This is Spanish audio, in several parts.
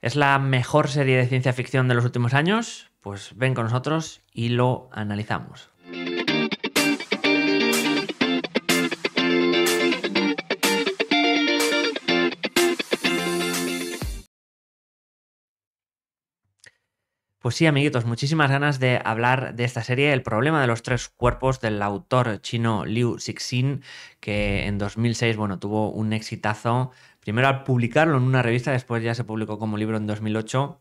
¿Es la mejor serie de ciencia ficción de los últimos años? Pues ven con nosotros y lo analizamos. Pues sí, amiguitos, muchísimas ganas de hablar de esta serie, El problema de los tres cuerpos del autor chino Liu Cixin, que en 2006, bueno, tuvo un exitazo primero al publicarlo en una revista, después ya se publicó como libro en 2008,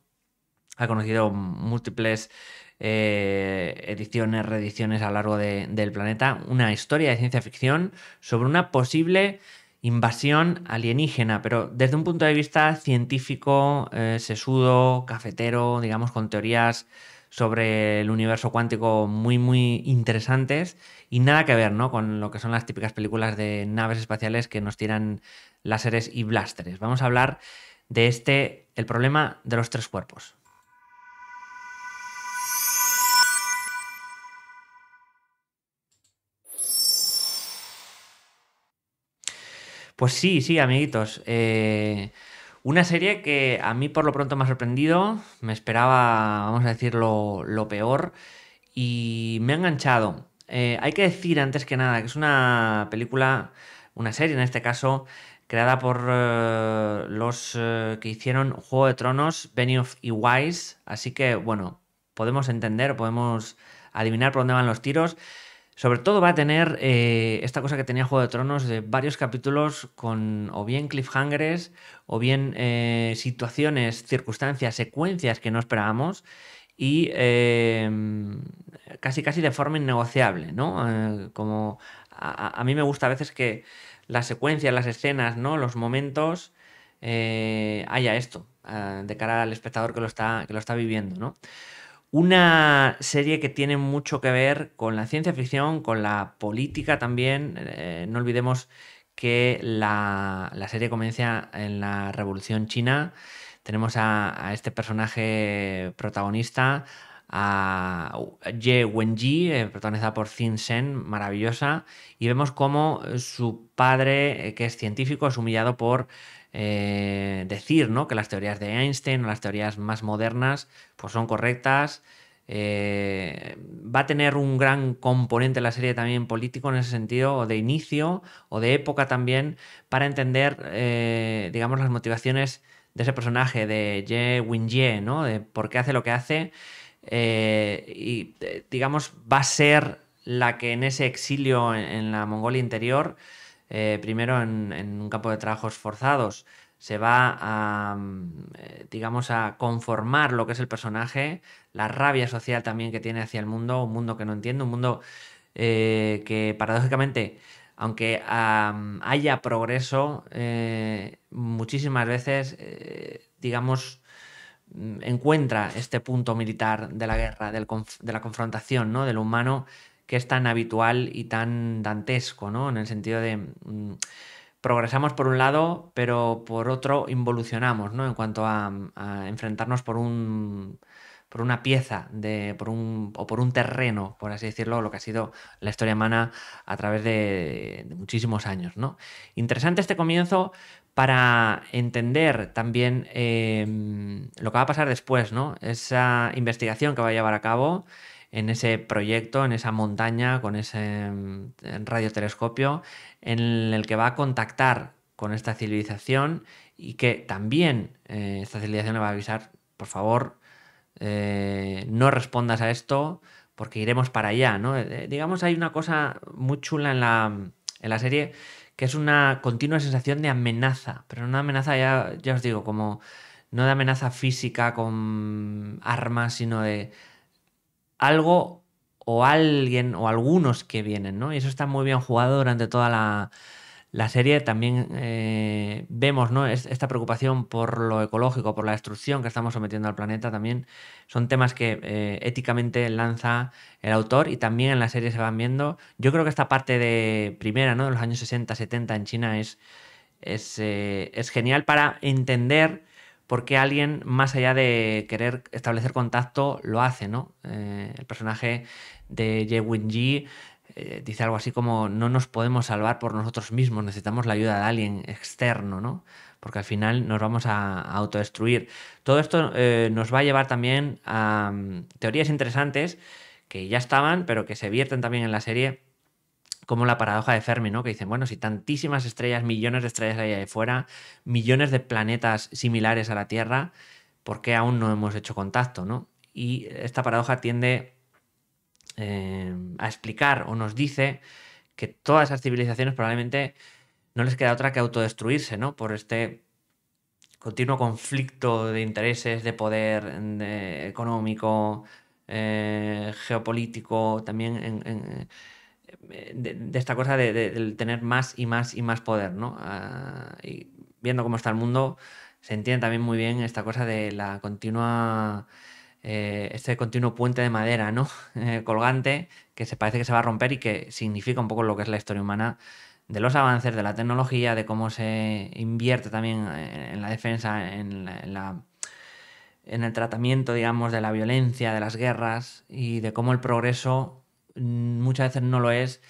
ha conocido múltiples eh, ediciones, reediciones a lo largo del planeta, una historia de ciencia ficción sobre una posible invasión alienígena, pero desde un punto de vista científico, eh, sesudo, cafetero, digamos, con teorías sobre el universo cuántico muy, muy interesantes y nada que ver ¿no? con lo que son las típicas películas de naves espaciales que nos tiran láseres y blasteres. Vamos a hablar de este, el problema de los tres cuerpos. Pues sí, sí, amiguitos. Eh, una serie que a mí por lo pronto me ha sorprendido, me esperaba, vamos a decirlo, lo peor, y me ha enganchado. Eh, hay que decir antes que nada que es una película, una serie en este caso, creada por eh, los eh, que hicieron Juego de Tronos, Benioff y Wise, así que bueno, podemos entender, podemos adivinar por dónde van los tiros. Sobre todo va a tener eh, esta cosa que tenía Juego de Tronos de varios capítulos con o bien cliffhangers o bien eh, situaciones, circunstancias, secuencias que no esperábamos y eh, casi casi de forma innegociable, ¿no? como a, mí me gusta a veces que las secuencias, las escenas, ¿no? Los momentos haya esto de cara al espectador que lo está, que lo está viviendo, ¿no? Una serie que tiene mucho que ver con la ciencia ficción, con la política también. Eh, no olvidemos que la, serie comienza en la Revolución China. Tenemos a, este personaje protagonista, a Ye Wenji, eh, protagonizada por Xin Sen, maravillosa, y vemos cómo su padre, eh, que es científico, es humillado por eh, decir ¿no? que las teorías de Einstein o las teorías más modernas pues son correctas. Eh, va a tener un gran componente la serie también político en ese sentido, o de inicio, o de época también, para entender, eh, digamos, las motivaciones de ese personaje, de Ye win ¿no? De por qué hace lo que hace. y, digamos, va a ser la que en ese exilio en la Mongolia interior eh, primero en, un campo de trabajos forzados, se va a, mm, eh, digamos, a conformar lo que es el personaje, la rabia social también que tiene hacia el mundo, un mundo que no entiende, un mundo eh, que paradójicamente, aunque haya progreso, muchísimas veces, digamos, mm, encuentra este punto militar de la guerra, de la confrontación, ¿no? Del humano que es tan habitual y tan dantesco, ¿no? En el sentido de mm, progresamos por un lado, pero por otro involucionamos, En cuanto a, enfrentarnos por un por una pieza por un, o por un terreno, por así decirlo, lo que ha sido la historia humana a través de, muchísimos años. Interesante este comienzo para entender también eh, lo que va a pasar después, ¿no? esa investigación que va a llevar a cabo en ese proyecto, en esa montaña, con ese mm, radiotelescopio, en el que va a contactar con esta civilización y que también eh, esta civilización le va a avisar, por favor, eh, no respondas a esto porque iremos para allá, ¿no? Eh, digamos, hay una cosa muy chula en la, en la, serie que es una continua sensación de amenaza, pero una amenaza, ya, ya os digo, como no de amenaza física con armas, sino de algo o alguien o algunos que vienen, ¿no? Y eso está muy bien jugado durante toda la, serie. También eh, vemos ¿no? esta preocupación por lo ecológico, por la destrucción que estamos sometiendo al planeta. También son temas que eh, éticamente lanza el autor y también en la serie se van viendo. Yo creo que esta parte de primera, ¿no? De los años 60, 70 en China es, es eh, genial para entender porque alguien, más allá de querer establecer contacto, lo hace, ¿no? Eh, el personaje de Ye Ji eh, dice algo así como no nos podemos salvar por nosotros mismos, necesitamos la ayuda de alguien externo, ¿no? Porque al final nos vamos a, autodestruir. Todo esto eh, nos va a llevar también a mm, teorías interesantes que ya estaban, pero que se vierten también en la serie como la paradoja de Fermi, ¿no? Que dicen, bueno, si tantísimas estrellas, millones de estrellas hay ahí fuera, millones de planetas similares a la Tierra, ¿por qué aún no hemos hecho contacto, ¿no? Y esta paradoja tiende eh, a explicar o nos dice que todas esas civilizaciones probablemente no les queda otra que autodestruirse, ¿no? Por este continuo conflicto de intereses, de poder económico, eh, geopolítico, también en de, esta cosa de, del tener más y más y más poder, ¿no? Ah, y viendo cómo está el mundo, se entiende también muy bien esta cosa de la continua eh, este continuo puente de madera, ¿no? Eh, colgante, que se parece que se va a romper y que significa un poco lo que es la historia humana de los avances, de la tecnología, de cómo se invierte también eh, en la defensa, en en, la, en el tratamiento, digamos, de la violencia, de las guerras y de cómo el progreso Mm, muchas veces no lo es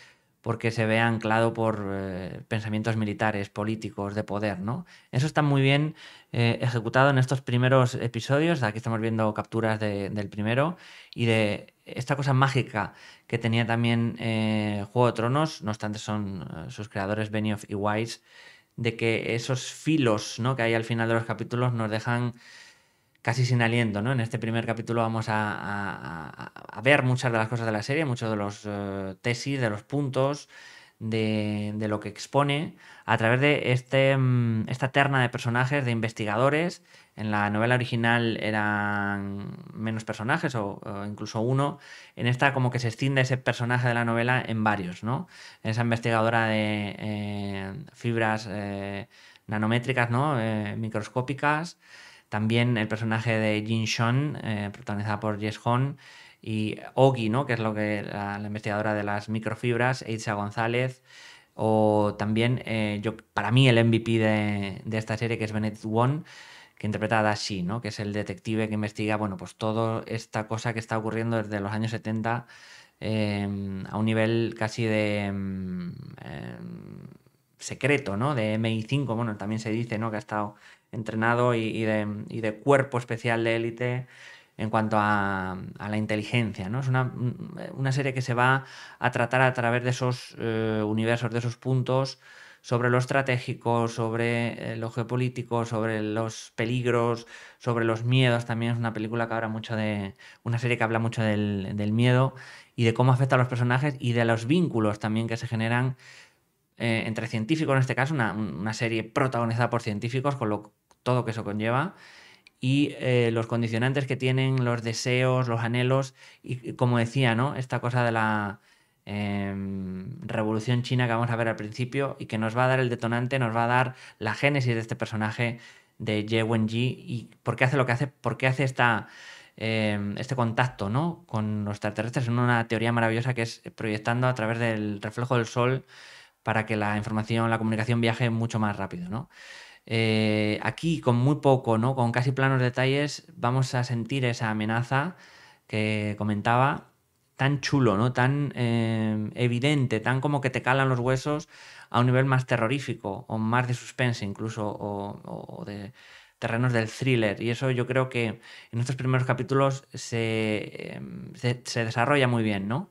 porque se ve anclado por eh, pensamientos militares, políticos, de poder, ¿no? Eso está muy bien eh, ejecutado en estos primeros episodios. Aquí estamos viendo capturas del primero y de esta cosa mágica que tenía también eh, Juego de Tronos, no obstante son sus creadores Benioff y Wise, de que esos filos que hay al final de los capítulos nos dejan casi sin aliento, ¿no? En este primer capítulo vamos a, ver muchas de las cosas de la serie, muchos de los eh, tesis, de los puntos, de, lo que expone a través de este, mm, esta terna de personajes, de investigadores. En la novela original eran menos personajes o, incluso uno. En esta como que se extiende ese personaje de la novela en varios, ¿no? Esa investigadora de eh, fibras eh, nanométricas, ¿no? microscópicas. También el personaje de Jin Shon, eh, protagonizada por Jess Hon, y Ogi, ¿no? que es lo que la, investigadora de las microfibras, Eiza González, o también eh, yo, para mí el MVP de, esta serie, que es Bennett Wong, que interpreta a Dashi, ¿no? que es el detective que investiga bueno, pues toda esta cosa que está ocurriendo desde los años 70 em, a un nivel casi de em, em, secreto, ¿no? De MI5, bueno, también se dice, ¿no? Que ha estado entrenado y, de, cuerpo especial de élite en cuanto a, la inteligencia. ¿no? Es una, serie que se va a tratar a través de esos eh, universos, de esos puntos, sobre lo estratégico, sobre eh, lo geopolítico, sobre los peligros, sobre los miedos. También es una película que habla mucho de. una serie que habla mucho del, miedo y de cómo afecta a los personajes y de los vínculos también que se generan eh, entre científicos, en este caso, una, una, serie protagonizada por científicos, con lo todo que eso conlleva y eh, los condicionantes que tienen, los deseos, los anhelos, y como decía, ¿no? Esta cosa de la em, revolución china que vamos a ver al principio y que nos va a dar el detonante, nos va a dar la génesis de este personaje de Ye Wenji y por qué hace lo que hace, por qué hace esta, em, este contacto ¿no? con los extraterrestres en una teoría maravillosa que es proyectando a través del reflejo del sol para que la información, la comunicación viaje mucho más rápido, ¿no? Eh, aquí con muy poco, ¿no? con casi planos detalles, vamos a sentir esa amenaza que comentaba tan chulo, ¿no? tan eh, evidente, tan como que te calan los huesos a un nivel más terrorífico o más de suspense incluso o, de terrenos del thriller. Y eso yo creo que en estos primeros capítulos se, em, se, desarrolla muy bien, ¿no?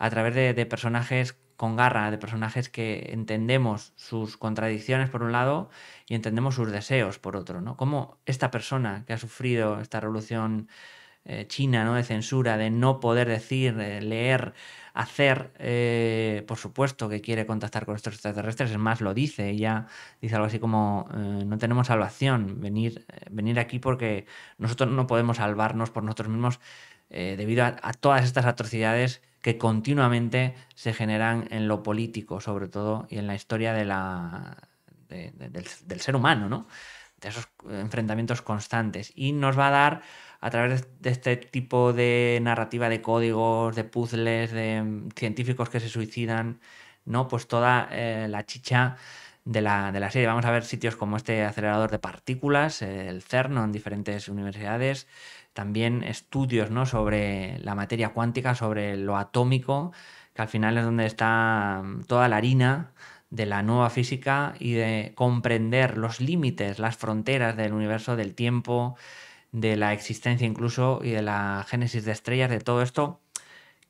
A través de personajes con garra, de personajes que entendemos sus contradicciones por un lado y entendemos sus deseos por otro, ¿no? Como esta persona que ha sufrido esta revolución eh, china, ¿no? De censura, de no poder decir, eh, leer, hacer, eh, por supuesto que quiere contactar con estos extraterrestres, es más, lo dice, ella dice algo así como, no tenemos salvación, venir, venir aquí porque nosotros no podemos salvarnos por nosotros mismos debido a todas estas atrocidades que continuamente se generan en lo político, sobre todo, y en la historia del, ser humano, ¿no? De esos eh, enfrentamientos constantes. Y nos va a dar, a través de este tipo de narrativa de códigos, de puzzles, de mm, científicos que se suicidan, ¿no? Pues toda eh, la chicha de la, de la, serie. Vamos a ver sitios como este acelerador de partículas, el CERN en diferentes universidades, también estudios ¿no? sobre la materia cuántica, sobre lo atómico, que al final es donde está mm, toda la harina de la nueva física y de comprender los límites, las fronteras del universo, del tiempo, de la existencia incluso y de la génesis de estrellas, de todo esto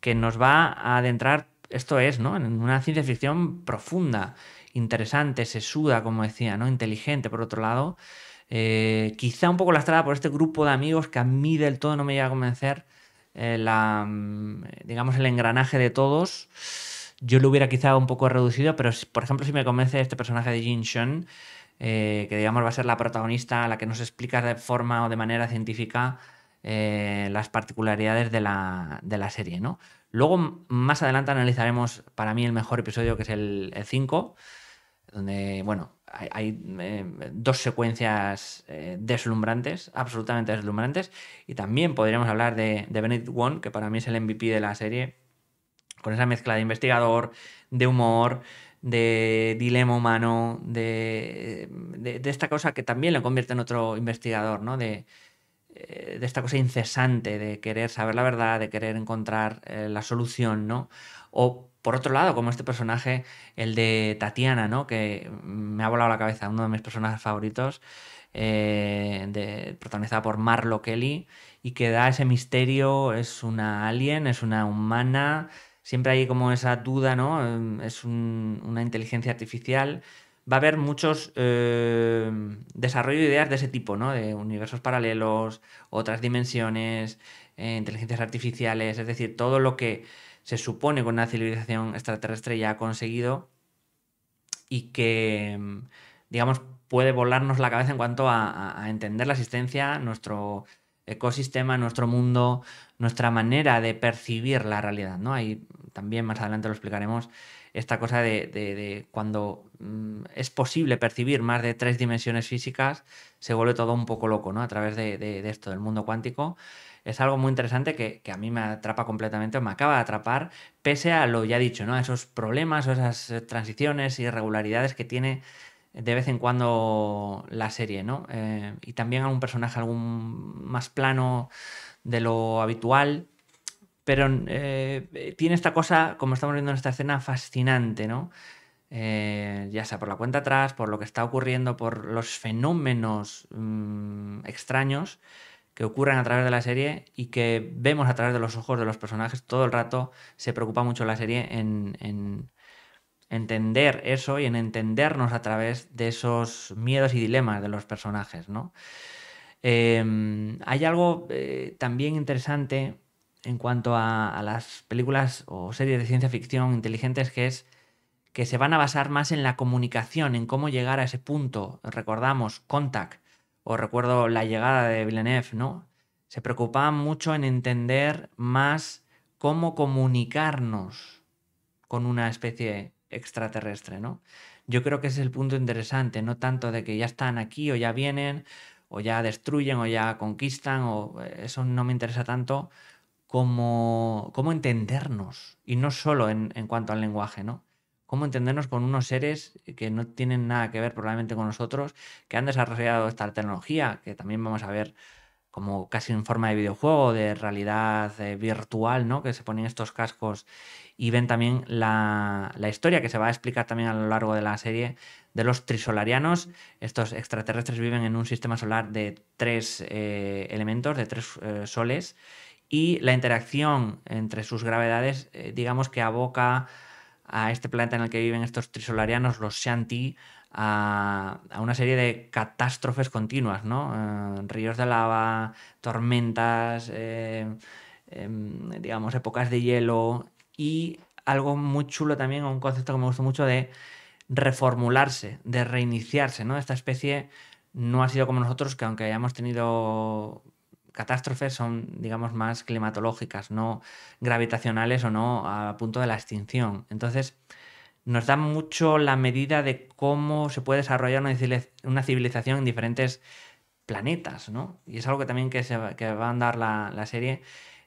que nos va a adentrar, esto es, ¿no? En una ciencia ficción profunda, interesante, sesuda, como decía, ¿no? Inteligente, por otro lado, eh, quizá un poco lastrada por este grupo de amigos que a mí del todo no me llega a convencer eh, mm, digamos, el engranaje de todos. Yo lo hubiera quizá un poco reducido, pero por ejemplo, si me convence este personaje de Jin Shun, eh, que digamos va a ser la protagonista, la que nos explica de forma o de manera científica las particularidades de la, de la, serie. ¿no? Luego, más adelante, analizaremos para mí el mejor episodio, que es el 5, donde, bueno, hay, eh, dos secuencias eh, deslumbrantes, absolutamente deslumbrantes. Y también podríamos hablar de, Benedict Wong, que para mí es el MVP de la serie, con esa mezcla de investigador, de humor, de dilema humano, de, esta cosa que también lo convierte en otro investigador, ¿no? Eh, de, esta cosa incesante de querer saber la verdad, de querer encontrar la solución, ¿no? O por otro lado, como este personaje, el de Tatiana, ¿no? que me ha volado la cabeza, uno de mis personajes favoritos, eh, protagonizada por Marlo Kelly, y que da ese misterio, es una alien, es una humana, siempre hay como esa duda, ¿no? Eh, es una inteligencia artificial. Va a haber muchos eh, desarrollo de ideas de ese tipo, ¿no? De universos paralelos, otras dimensiones, inteligencias artificiales, es decir, todo lo que se supone que una civilización extraterrestre ya ha conseguido y que, mm, digamos, puede volarnos la cabeza en cuanto a, entender la existencia, nuestro ecosistema, nuestro mundo, nuestra manera de percibir la realidad, ¿no? Ahí también más adelante lo explicaremos, esta cosa de, cuando mm, es posible percibir más de tres dimensiones físicas, se vuelve todo un poco loco, ¿no? A través de, de esto, del mundo cuántico es algo muy interesante que, a mí me atrapa completamente, o me acaba de atrapar, pese a lo ya dicho, ¿no? A esos problemas o esas eh, transiciones, irregularidades que tiene de vez en cuando la serie, ¿no? Eh, y también a un personaje algún más plano de lo habitual. Pero eh, tiene esta cosa, como estamos viendo en esta escena, fascinante, ¿no? ya sea por la cuenta atrás, por lo que está ocurriendo, por los fenómenos mm, extraños que ocurren a través de la serie y que vemos a través de los ojos de los personajes todo el rato. Se preocupa mucho la serie en, entender eso y en entendernos a través de esos miedos y dilemas de los personajes, ¿no? Em, hay algo eh, también interesante en cuanto a, a, las películas o series de ciencia ficción inteligentes que es que se van a basar más en la comunicación, en cómo llegar a ese punto. Recordamos Contact, o recuerdo la llegada de Villeneuve, ¿no? Se preocupaban mucho en entender más cómo comunicarnos con una especie extraterrestre, ¿no? Yo creo que es el punto interesante, no tanto de que ya están aquí o ya vienen o ya destruyen o ya conquistan o eh, eso no me interesa tanto como cómo entendernos y no solo en cuanto al lenguaje, ¿no? cómo entendernos con unos seres que no tienen nada que ver probablemente con nosotros, que han desarrollado esta tecnología, que también vamos a ver como casi en forma de videojuego, de realidad eh, virtual, ¿no? Que se ponen estos cascos y ven también la, historia que se va a explicar también a lo largo de la serie de los trisolarianos. Estos extraterrestres viven en un sistema solar de tres eh, elementos, de tres eh, soles, y la interacción entre sus gravedades, digamos que aboca a este planeta en el que viven estos trisolarianos, los Shanti, a, una serie de catástrofes continuas, ¿no? Eh, ríos de lava, tormentas, eh, em, digamos, épocas de hielo y algo muy chulo también, un concepto que me gustó mucho de reformularse, de reiniciarse, ¿no? Esta especie no ha sido como nosotros, que aunque hayamos tenido catástrofes son, digamos, más climatológicas, no gravitacionales o no a punto de la extinción. Entonces, nos da mucho la medida de cómo se puede desarrollar una civilización en diferentes planetas, ¿no? Y es algo que también que, va a andar la, serie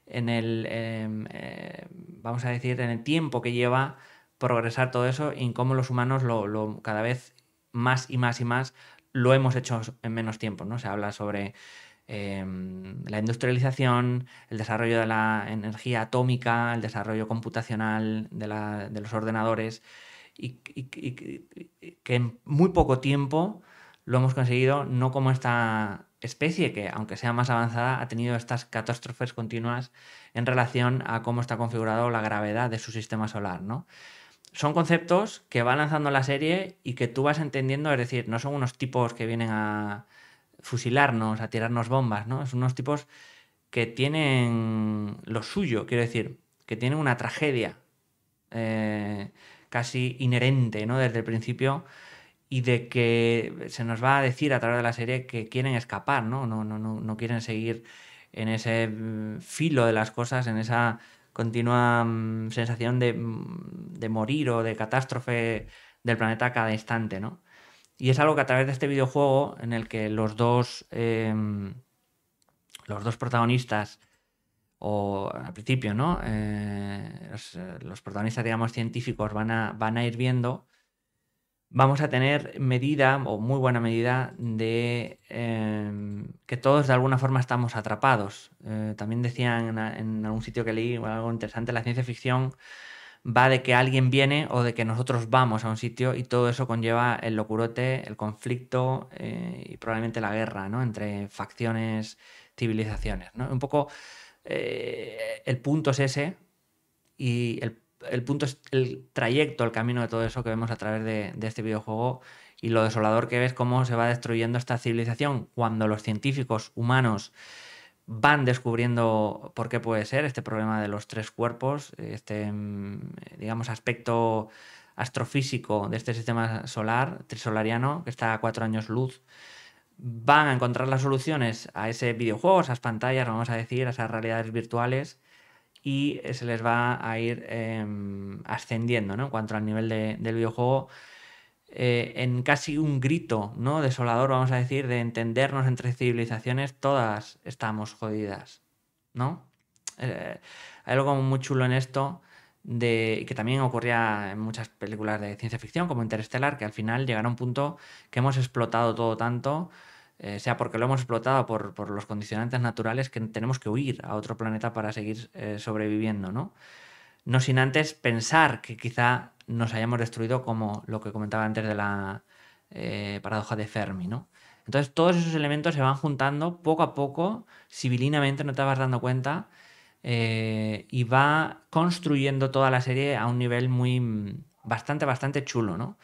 en el, em, eh, vamos a decir, en el tiempo que lleva progresar todo eso y en cómo los humanos lo cada vez más y más y más lo hemos hecho en menos tiempo, ¿no? Se habla sobre Em, la industrialización, el desarrollo de la energía atómica, el desarrollo computacional de, los ordenadores, y, que en muy poco tiempo lo hemos conseguido, no como esta especie que, aunque sea más avanzada, ha tenido estas catástrofes continuas en relación a cómo está configurado la gravedad de su sistema solar, ¿no? Son conceptos que va lanzando la serie y que tú vas entendiendo, es decir, no son unos tipos que vienen a, fusilarnos, a tirarnos bombas, ¿no? Es unos tipos que tienen lo suyo, quiero decir, que tienen una tragedia eh, casi inherente, ¿no? Desde el principio y de que se nos va a decir a través de la serie que quieren escapar, ¿no? No, no, no, no quieren seguir en ese mm, filo de las cosas, en esa continua mm, sensación de, mm, de morir o de catástrofe del planeta cada instante, ¿no? Y es algo que a través de este videojuego, en el que los dos, em, los dos protagonistas, o al principio, ¿no? Eh, los, protagonistas, digamos, científicos van a, van a ir viendo, vamos a tener medida, o muy buena medida, de em, que todos de alguna forma estamos atrapados. Eh, también decían en, en, algún sitio que leí algo interesante, la ciencia ficción va de que alguien viene o de que nosotros vamos a un sitio y todo eso conlleva el locurote, el conflicto eh, y probablemente la guerra ¿no? entre facciones, civilizaciones. Un poco eh, el punto es ese y el, punto es el trayecto, el camino de todo eso que vemos a través de, de este videojuego y lo desolador que ves cómo se va destruyendo esta civilización cuando los científicos humanos van descubriendo por qué puede ser este problema de los tres cuerpos, este, mm, digamos, aspecto astrofísico de este sistema solar, trisolariano, que está a cuatro años luz, van a encontrar las soluciones a ese videojuego, a esas pantallas, vamos a decir, a esas realidades virtuales, y se les va a ir em, ascendiendo, ¿no? En cuanto al nivel del videojuego, eh, en casi un grito, ¿no? Desolador, vamos a decir, de entendernos entre civilizaciones, todas estamos jodidas, ¿no? Eh, hay algo muy chulo en esto de, que también ocurría en muchas películas de ciencia ficción, como Interestelar, que al final llegaron a un punto que hemos explotado todo tanto, eh, sea porque lo hemos explotado por, los condicionantes naturales, que tenemos que huir a otro planeta para seguir sobreviviendo, ¿no? No sin antes pensar que quizá nos hayamos destruido como lo que comentaba antes de la eh, paradoja de Fermi, ¿no? Entonces todos esos elementos se van juntando poco a poco, civilinamente, no te vas dando cuenta, eh, y va construyendo toda la serie a un nivel muy bastante, bastante chulo, ¿no?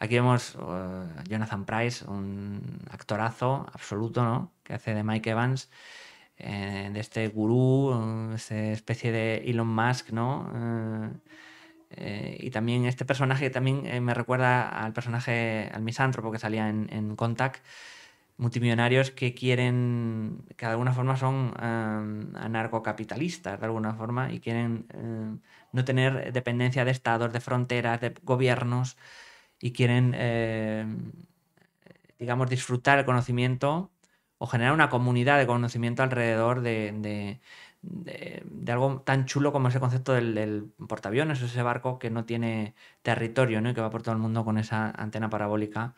Aquí vemos eh, Jonathan Price, un actorazo absoluto, ¿no? Que hace de Mike Evans, de este gurú, esta especie de Elon Musk, ¿no? Eh, y también este personaje también eh, me recuerda al personaje, al misántropo que salía en, en Contact, multimillonarios que quieren, que de alguna forma son eh, anarcocapitalistas, de alguna forma, y quieren no tener dependencia de estados, de fronteras, de gobiernos, y quieren, digamos, disfrutar el conocimiento o generar una comunidad de conocimiento alrededor de de, algo tan chulo como ese concepto del, portaaviones, ese barco que no tiene territorio y que va por todo el mundo con esa antena parabólica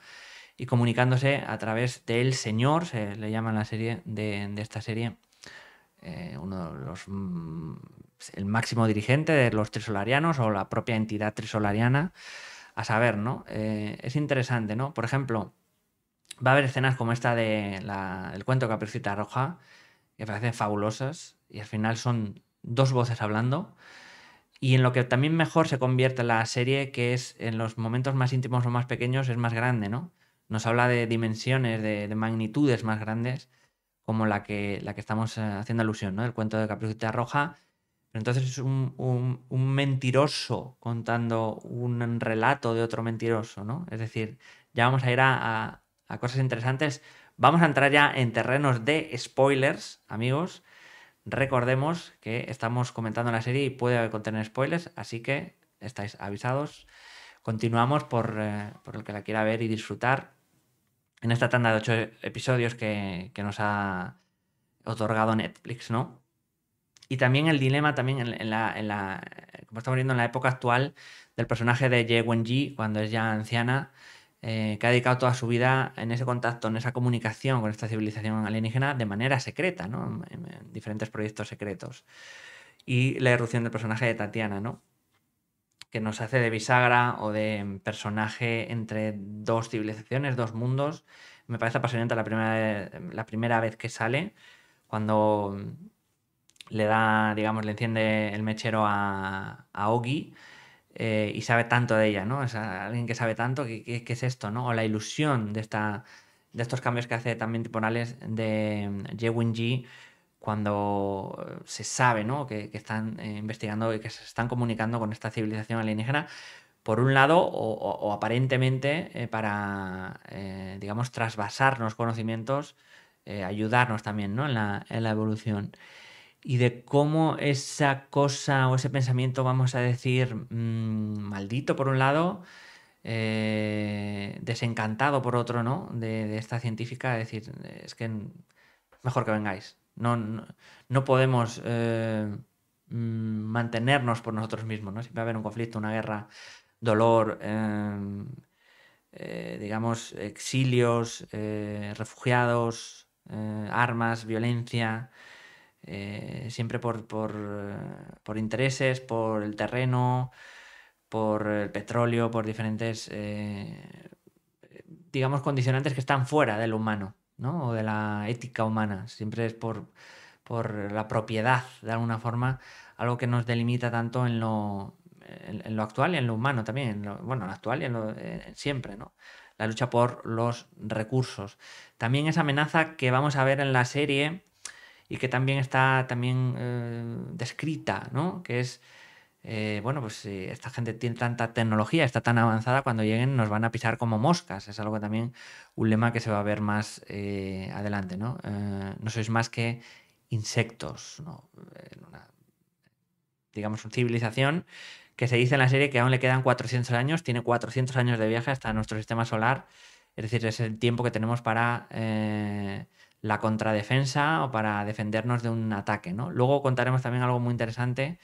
y comunicándose a través del señor, se le llama en la serie de, esta serie, eh, uno de los mm, el máximo dirigente de los trisolarianos o la propia entidad trisolariana, a saber, ¿no? Eh, es interesante, ¿no? Por ejemplo, va a haber escenas como esta de el cuento Capricita Roja, que parecen fabulosas, y al final son dos voces hablando. Y en lo que también mejor se convierte la serie, que es en los momentos más íntimos o más pequeños, es más grande, ¿no? Nos habla de dimensiones, de, magnitudes más grandes, como la que, la que estamos eh, haciendo alusión, ¿no? El cuento de Caperucita Roja. Pero entonces es un, mentiroso contando un relato de otro mentiroso, ¿no? Es decir, ya vamos a ir a, a cosas interesantes. Vamos a entrar ya en terrenos de spoilers, amigos. Recordemos que estamos comentando la serie y puede contener spoilers, así que estáis avisados. Continuamos eh, por, el que la quiera ver y disfrutar en esta tanda de ocho episodios que, que nos ha otorgado Netflix, ¿no? Y también el dilema, también en, la, como estamos viendo en la época actual del personaje de Ye Wen-ji, cuando es ya anciana, eh, que ha dedicado toda su vida en ese contacto, en esa comunicación con esta civilización alienígena de manera secreta, ¿no? en, diferentes proyectos secretos. Y la erupción del personaje de Tatiana, que nos hace de bisagra o de personaje entre dos civilizaciones, dos mundos. Me parece apasionante la primera, vez que sale, cuando mm, le da, le enciende el mechero a, a Ogi eh, y sabe tanto de ella, ¿no? Es alguien que sabe tanto, ¿qué, es esto, no? O la ilusión de, esta, de estos cambios que hace también temporales de Jewin mm, G cuando se sabe, ¿no? Que, están eh, investigando y que se están comunicando con esta civilización alienígena, por un lado, o, aparentemente eh, para, digamos, trasvasarnos conocimientos, ayudarnos también, ¿no? En la, en la evolución y de cómo esa cosa o ese pensamiento, vamos a decir, mm, maldito por un lado, eh, desencantado por otro, ¿no? De, esta científica, decir, es que mejor que vengáis. No, no, podemos eh, mm, mantenernos por nosotros mismos, ¿no? Siempre va a haber un conflicto, una guerra, dolor, em, eh, digamos, exilios, refugiados, armas, violencia. Eh, siempre por, eh, por, intereses, por el terreno, por el petróleo, por diferentes, eh, digamos, condicionantes que están fuera de lo humano, ¿no? O de la ética humana. Siempre es por, por la propiedad, de alguna forma, algo que nos delimita tanto en lo, en, lo actual y en lo humano también, bueno, en lo actual y en lo siempre, ¿no? La lucha por los recursos. También esa amenaza que vamos a ver en la serie, y que también está también eh, descrita, ¿no? Que es, eh, bueno, pues eh, esta gente tiene tanta tecnología, está tan avanzada, cuando lleguen nos van a pisar como moscas. Es algo también, un lema que se va a ver más adelante, ¿no? no sois más que insectos, ¿no? digamos, una civilización que se dice en la serie que aún le quedan 400 años, tiene 400 años de viaje hasta nuestro sistema solar, es decir, es el tiempo que tenemos para la contradefensa o para defendernos de un ataque. ¿no? Luego contaremos también algo muy interesante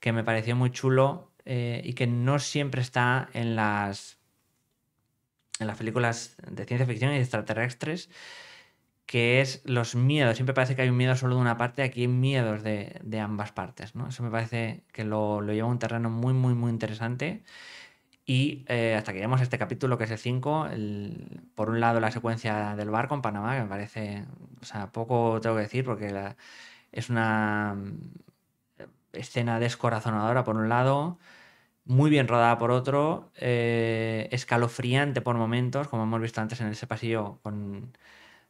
que me pareció muy chulo eh, y que no siempre está en las, en las películas de ciencia ficción y extraterrestres, que es los miedos. Siempre parece que hay un miedo solo de una parte, aquí hay miedos de, ambas partes. ¿no? Eso me parece que lo, lleva a un terreno muy, muy, muy interesante y eh, hasta que llegamos a este capítulo, que es el 5, por un lado la secuencia del barco en Panamá, que me parece, o sea, poco tengo que decir, porque es una eh, escena descorazonadora por un lado, muy bien rodada por otro, eh, escalofriante por momentos, como hemos visto antes en ese pasillo con,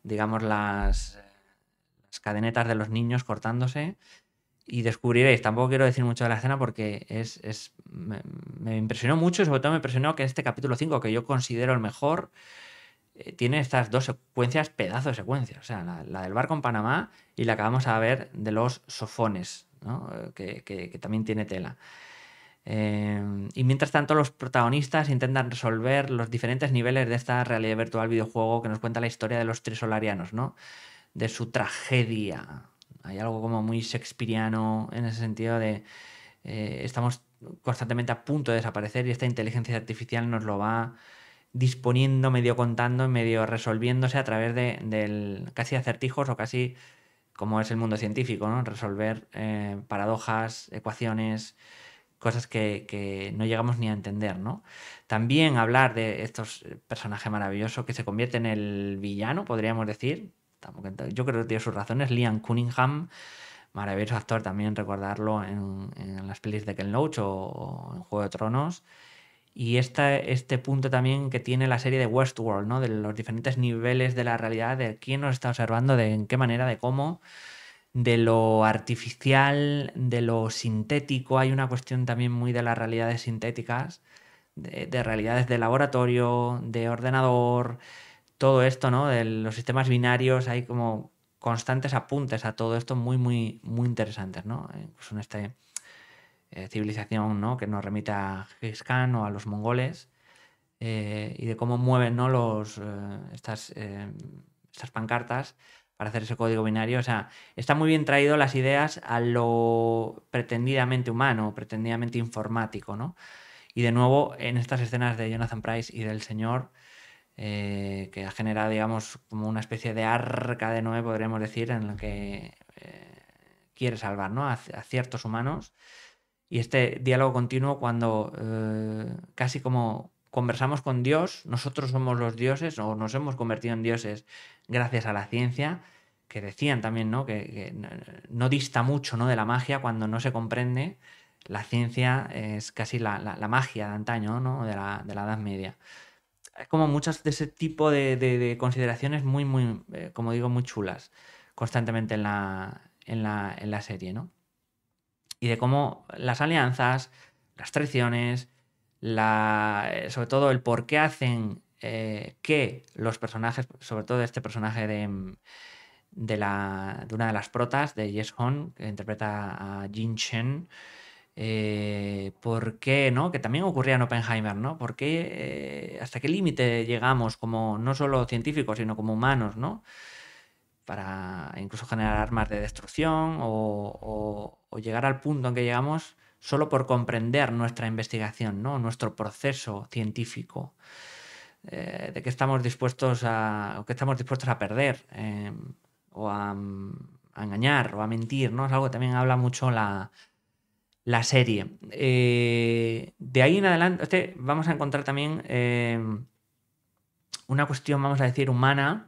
digamos, las, las cadenetas de los niños cortándose y descubriréis, tampoco quiero decir mucho de la escena porque es, me, impresionó mucho y sobre todo me impresionó que este capítulo 5, que yo considero el mejor, eh, tiene estas dos secuencias, pedazo de secuencias, o sea, la, del barco en Panamá y la que vamos a ver de los sofones, eh, que, también tiene tela. Eh, y mientras tanto, los protagonistas intentan resolver los diferentes niveles de esta realidad virtual videojuego que nos cuenta la historia de los trisolarianos, ¿no? De su tragedia, hay algo como muy Shakespeareano en ese sentido de eh, estamos constantemente a punto de desaparecer y esta inteligencia artificial nos lo va disponiendo, medio contando, medio resolviéndose a través de casi acertijos o casi como es el mundo científico, ¿no? Resolver eh, paradojas, ecuaciones, cosas que, no llegamos ni a entender, También hablar de estos eh, personajes maravillosos que se convierten en el villano, podríamos decir, yo creo que tiene sus razones. Liam Cunningham, maravilloso actor, también recordarlo en, las pelis de Ken Loach o, en Juego de Tronos. Y este punto también que tiene la serie de Westworld, ¿no? De los diferentes niveles de la realidad, de quién nos está observando, de en qué manera, de cómo de lo artificial, de lo sintético. Hay una cuestión también muy de las realidades sintéticas, de realidades de laboratorio, de ordenador, todo esto, ¿no? De los sistemas binarios, hay como constantes apuntes a todo esto muy, muy, muy interesantes, ¿no? Incluso en esta eh, civilización, ¿no? Que nos remite a o a los mongoles eh, y de cómo mueven, ¿no? Los, eh, estas, estas pancartas para hacer ese código binario. O sea, está muy bien traído las ideas a lo pretendidamente humano, pretendidamente informático, ¿no? Y de nuevo, en estas escenas de Jonathan Price y del señor, eh, que ha generado, digamos, como una especie de arca de noé podríamos decir, en la que eh, quiere salvar a, ciertos humanos. Y este diálogo continuo cuando eh, casi como conversamos con Dios, nosotros somos los dioses o nos hemos convertido en dioses gracias a la ciencia, que decían también ¿no? que, no, dista mucho ¿no? de la magia cuando no se comprende. La ciencia es casi la, la magia de antaño, ¿no? de, la, de la Edad Media es como muchas de ese tipo de, consideraciones muy, muy, eh, como digo, muy chulas constantemente en la, serie, ¿no? Y de cómo las alianzas, las traiciones, la, eh, sobre todo el por qué hacen eh, que los personajes, sobre todo este personaje de, mm, la, de una de las protas, de Yeshon que interpreta a Jin Chen, eh, ¿Por qué, no? Que también ocurría en Oppenheimer, ¿no? ¿Por qué, eh, hasta qué límite llegamos como no solo científicos, sino como humanos, ¿no? Para incluso generar armas de destrucción o, llegar al punto en que llegamos solo por comprender nuestra investigación, ¿no? Nuestro proceso científico. Eh, de qué estamos dispuestos a. estamos dispuestos a perder. o mm, a, engañar o a mentir, ¿no? Es algo que también habla mucho la, la serie. Eh, de ahí en adelante este, vamos a encontrar también eh, una cuestión, vamos a decir, humana.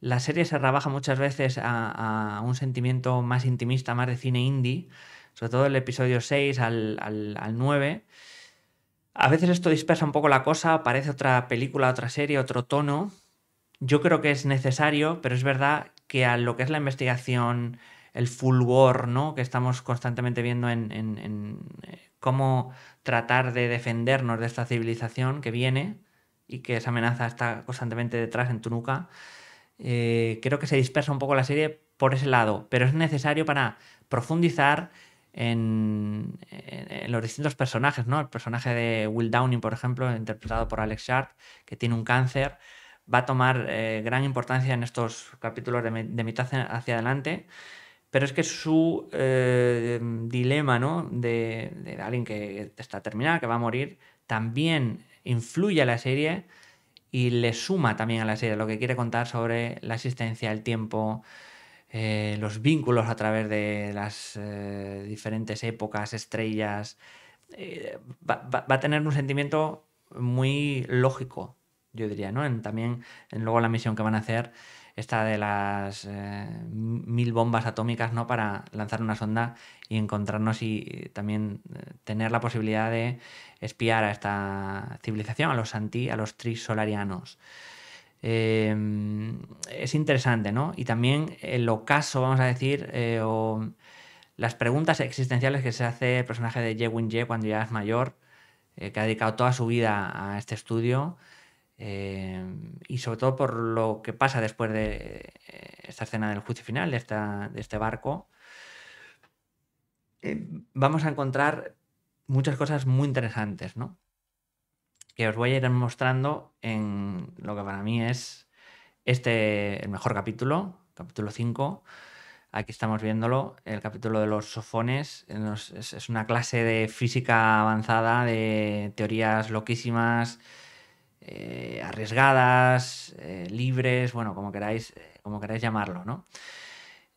La serie se rebaja muchas veces a, un sentimiento más intimista, más de cine indie, sobre todo el episodio 6 al, al 9. A veces esto dispersa un poco la cosa, aparece otra película, otra serie, otro tono. Yo creo que es necesario, pero es verdad que a lo que es la investigación el fulgor ¿no? que estamos constantemente viendo en, eh, cómo tratar de defendernos de esta civilización que viene y que esa amenaza está constantemente detrás en tu nuca. Eh, creo que se dispersa un poco la serie por ese lado, pero es necesario para profundizar en, los distintos personajes, ¿no? El personaje de Will Downing, por ejemplo, interpretado por Alex Sharp, que tiene un cáncer, va a tomar eh, gran importancia en estos capítulos de mitad hacia adelante. Pero es que su eh, dilema ¿no? de, alguien que está terminado, que va a morir, también influye a la serie y le suma también a la serie lo que quiere contar sobre la existencia, el tiempo, eh, los vínculos a través de las eh, diferentes épocas, estrellas. Va, a tener un sentimiento muy lógico, yo diría, ¿no? también en luego la misión que van a hacer esta de las eh, mil bombas atómicas, Para lanzar una sonda y encontrarnos y eh, también eh, tener la posibilidad de espiar a esta civilización, a los anti, a los trisolarianos. Em, es interesante, ¿no? Y también el ocaso, vamos a decir, o las preguntas existenciales que se hace el personaje de Ye Win Ye cuando ya es mayor, que ha dedicado toda su vida a este estudio Em, y sobre todo por lo que pasa después de eh, esta escena del juicio final, de, este barco, eh, vamos a encontrar muchas cosas muy interesantes, ¿no? Que os voy a ir mostrando en lo que para mí es este, el mejor capítulo, capítulo 5. Aquí estamos viéndolo, el capítulo de los sofones. es una clase de física avanzada, de teorías loquísimas, eh, arriesgadas, eh, libres, bueno, como queráis, eh, como queráis llamarlo, ¿no?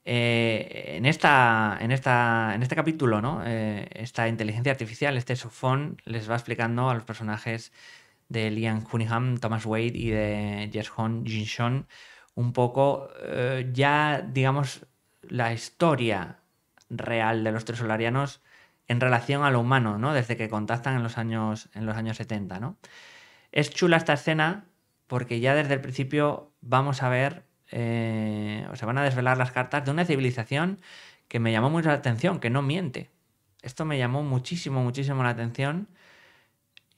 en, esta, en, esta, en este capítulo, ¿no? esta inteligencia artificial, este Sophon, les va explicando a los personajes de Liam Cunningham, Thomas Wade y de Jeshon Jinshon un poco ya, digamos, la historia real de los tres solarianos en relación a lo humano, ¿no? Desde que contactan en los años, en los años 70, ¿no? Es chula esta escena porque ya desde el principio vamos a ver, eh, o se van a desvelar las cartas de una civilización que me llamó mucho la atención, que no miente. Esto me llamó muchísimo, muchísimo la atención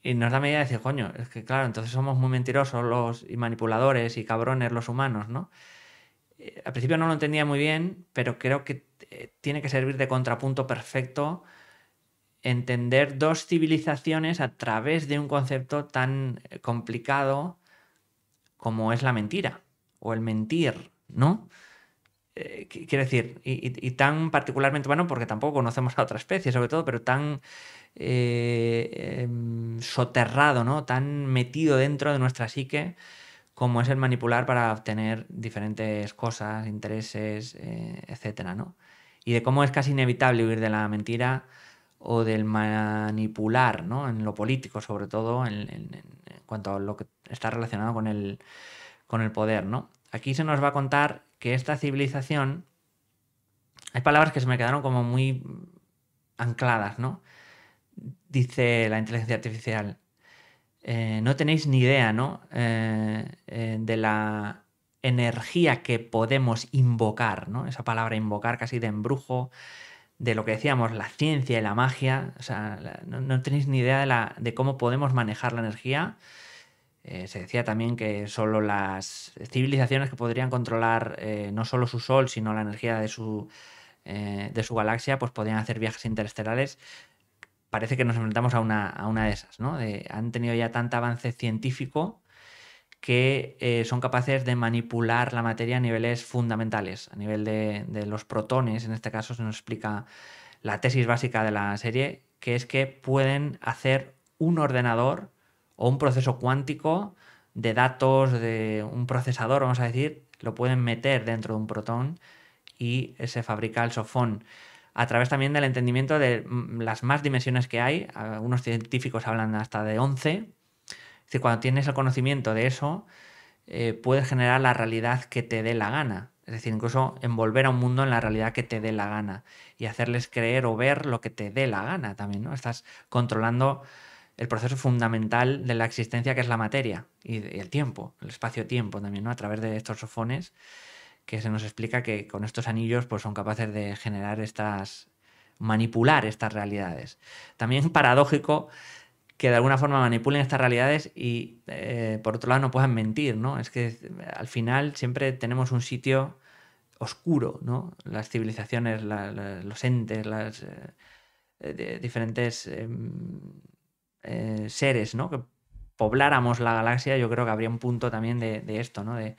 y nos da medida de decir, coño, es que claro, entonces somos muy mentirosos los y manipuladores y cabrones los humanos, ¿no? Eh, al principio no lo entendía muy bien, pero creo que eh, tiene que servir de contrapunto perfecto entender dos civilizaciones a través de un concepto tan eh, complicado como es la mentira o el mentir, ¿no? Eh, quiere quiero decir, y, tan particularmente, bueno, porque tampoco conocemos a otra especie, sobre todo, pero tan eh, em, soterrado, ¿no? Tan metido dentro de nuestra psique como es el manipular para obtener diferentes cosas, intereses, etcétera, ¿no? Y de cómo es casi inevitable huir de la mentira o del manipular, ¿no? En lo político, sobre todo, en, cuanto a lo que está relacionado con el, poder, ¿no? Aquí se nos va a contar que esta civilización. Hay palabras que se me quedaron como muy ancladas, ¿no? Dice la inteligencia artificial. Eh, no tenéis ni idea, ¿no? Eh, eh, de la energía que podemos invocar, ¿no? Esa palabra invocar casi de embrujo, de lo que decíamos, la ciencia y la magia. O sea, no, tenéis ni idea de, la, de, cómo podemos manejar la energía. Eh, se decía también que solo las civilizaciones que podrían controlar eh, no solo su sol, sino la energía de su, eh, de su galaxia, pues podrían hacer viajes interestelares. Parece que nos enfrentamos a una, a una de esas, ¿no? han tenido ya tanto avance científico que eh, son capaces de manipular la materia a niveles fundamentales, a nivel de, de, los protones, en este caso se nos explica la tesis básica de la serie, que es que pueden hacer un ordenador o un proceso cuántico de datos, de un procesador, vamos a decir, lo pueden meter dentro de un protón y se fabrica el sofón. A través también del entendimiento de mm, las más dimensiones que hay, algunos científicos hablan hasta de 11, es cuando tienes el conocimiento de eso, eh, puedes generar la realidad que te dé la gana. Es decir, incluso envolver a un mundo en la realidad que te dé la gana y hacerles creer o ver lo que te dé la gana también, ¿no? Estás controlando el proceso fundamental de la existencia que es la materia y, el tiempo, el espacio-tiempo también, ¿no? A través de estos sofones que se nos explica que con estos anillos pues, son capaces de generar estas, manipular estas realidades. También paradójico que de alguna forma manipulen estas realidades y eh, por otro lado no puedan mentir, ¿no? Es que al final siempre tenemos un sitio oscuro, ¿no? Las civilizaciones, los entes, las eh, eh, diferentes em, seres, ¿no? Que pobláramos la galaxia, yo creo que habría un punto también de, esto, ¿no? De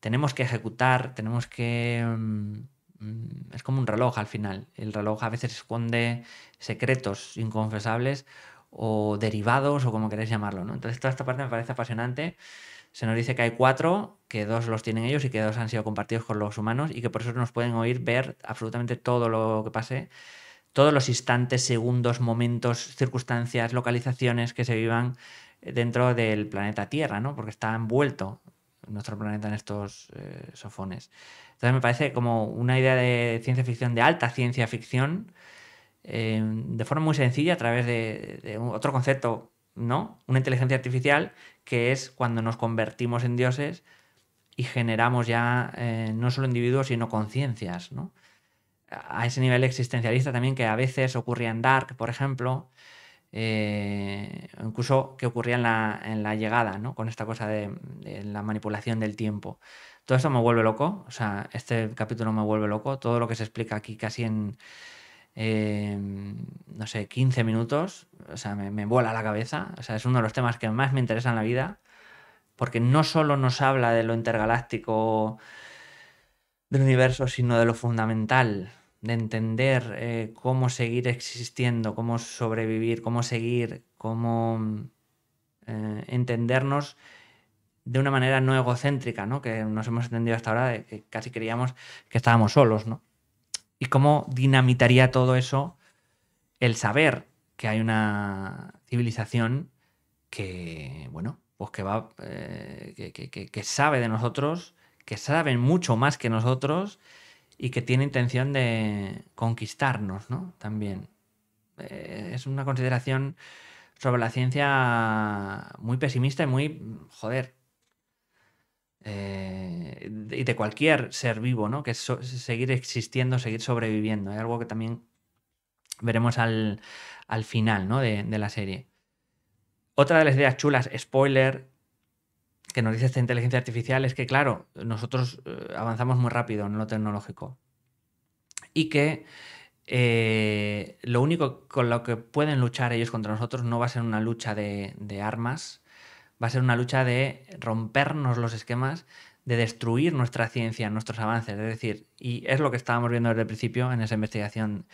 tenemos que ejecutar, tenemos que... Em, mm, es como un reloj al final. El reloj a veces esconde secretos inconfesables o derivados o como queráis llamarlo. ¿no? Entonces toda esta parte me parece apasionante. Se nos dice que hay cuatro, que dos los tienen ellos y que dos han sido compartidos con los humanos y que por eso nos pueden oír, ver absolutamente todo lo que pase, todos los instantes, segundos, momentos, circunstancias, localizaciones que se vivan eh, dentro del planeta Tierra, ¿no? porque está envuelto nuestro planeta en estos eh, sofones. Entonces me parece como una idea de ciencia ficción, de alta ciencia ficción, eh, de forma muy sencilla a través de, otro concepto, ¿no? Una inteligencia artificial que es cuando nos convertimos en dioses y generamos ya eh, no solo individuos, sino conciencias, ¿no? A ese nivel existencialista también que a veces ocurría en Dark, por ejemplo, eh, incluso que ocurría en la, llegada, ¿no? Con esta cosa de, de, la manipulación del tiempo. Todo esto me vuelve loco, o sea, este capítulo me vuelve loco, todo lo que se explica aquí casi en, Em, no sé, 15 minutos, o sea, me, vuela la cabeza, o sea, es uno de los temas que más me interesa en la vida, porque no solo nos habla de lo intergaláctico del universo, sino de lo fundamental, de entender eh, cómo seguir existiendo, cómo sobrevivir, cómo seguir, cómo eh, entendernos de una manera no egocéntrica, ¿no? Que nos hemos entendido hasta ahora de que casi creíamos que estábamos solos, ¿no? y cómo dinamitaría todo eso el saber que hay una civilización que, bueno, pues que va, eh, que, que, sabe de nosotros, que sabe mucho más que nosotros y que tiene intención de conquistarnos, ¿no? También. Eh, es una consideración sobre la ciencia muy pesimista y muy, joder, eh, y de cualquier ser vivo, ¿no? Que es seguir existiendo, seguir sobreviviendo. Hay algo que también veremos al, final, De, la serie. Otra de las ideas chulas, spoiler, que nos dice esta inteligencia artificial es que, claro, nosotros eh, avanzamos muy rápido en lo tecnológico. Y que eh, lo único con lo que pueden luchar ellos contra nosotros no va a ser una lucha de, de armas, va a ser una lucha de rompernos los esquemas, de destruir nuestra ciencia, nuestros avances. Es decir, y es lo que estábamos viendo desde el principio en esa investigación,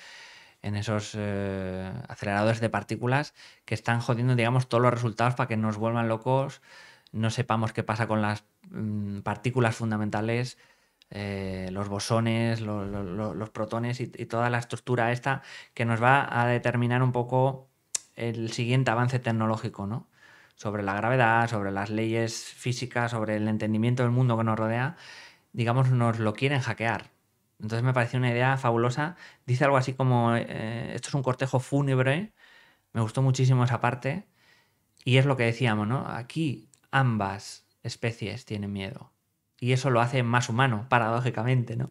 en esos eh, aceleradores de partículas que están jodiendo, digamos, todos los resultados para que nos vuelvan locos, no sepamos qué pasa con las mm, partículas fundamentales. Eh, los bosones, los protones y, y, toda la estructura esta que nos va a determinar un poco el siguiente avance tecnológico, ¿no? sobre la gravedad, sobre las leyes físicas, sobre el entendimiento del mundo que nos rodea, digamos, nos lo quieren hackear. Entonces me pareció una idea fabulosa. Dice algo así como, eh, esto es un cortejo fúnebre, me gustó muchísimo esa parte, y es lo que decíamos, ¿no? Aquí ambas especies tienen miedo, y eso lo hace más humano, paradójicamente, ¿no?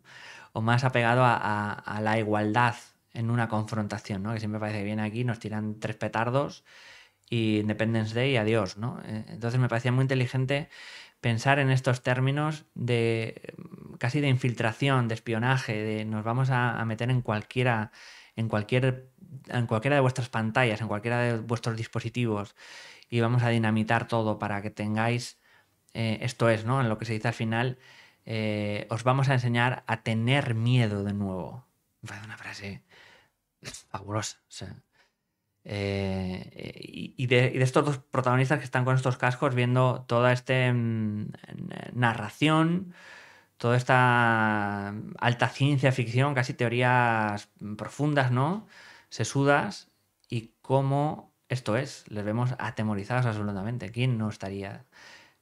O más apegado a, la igualdad en una confrontación, ¿no? Que siempre parece bien aquí, nos tiran tres petardos y Independence Day, adiós, ¿no? Eh, entonces me parecía muy inteligente pensar en estos términos de mm, casi de infiltración, de espionaje, de nos vamos a, meter en cualquiera, en cualquier, en cualquiera de vuestras pantallas, en cualquiera de vuestros dispositivos y vamos a dinamitar todo para que tengáis, eh, esto es, ¿no? En lo que se dice al final, eh, os vamos a enseñar a tener miedo de nuevo. Una frase fabulosa. Eh, y, de, estos dos protagonistas que están con estos cascos viendo toda esta mm, narración, toda esta mm, alta ciencia ficción, casi teorías mm, profundas, ¿no? Sesudas, y cómo esto es. Les vemos atemorizados absolutamente. ¿Quién no estaría?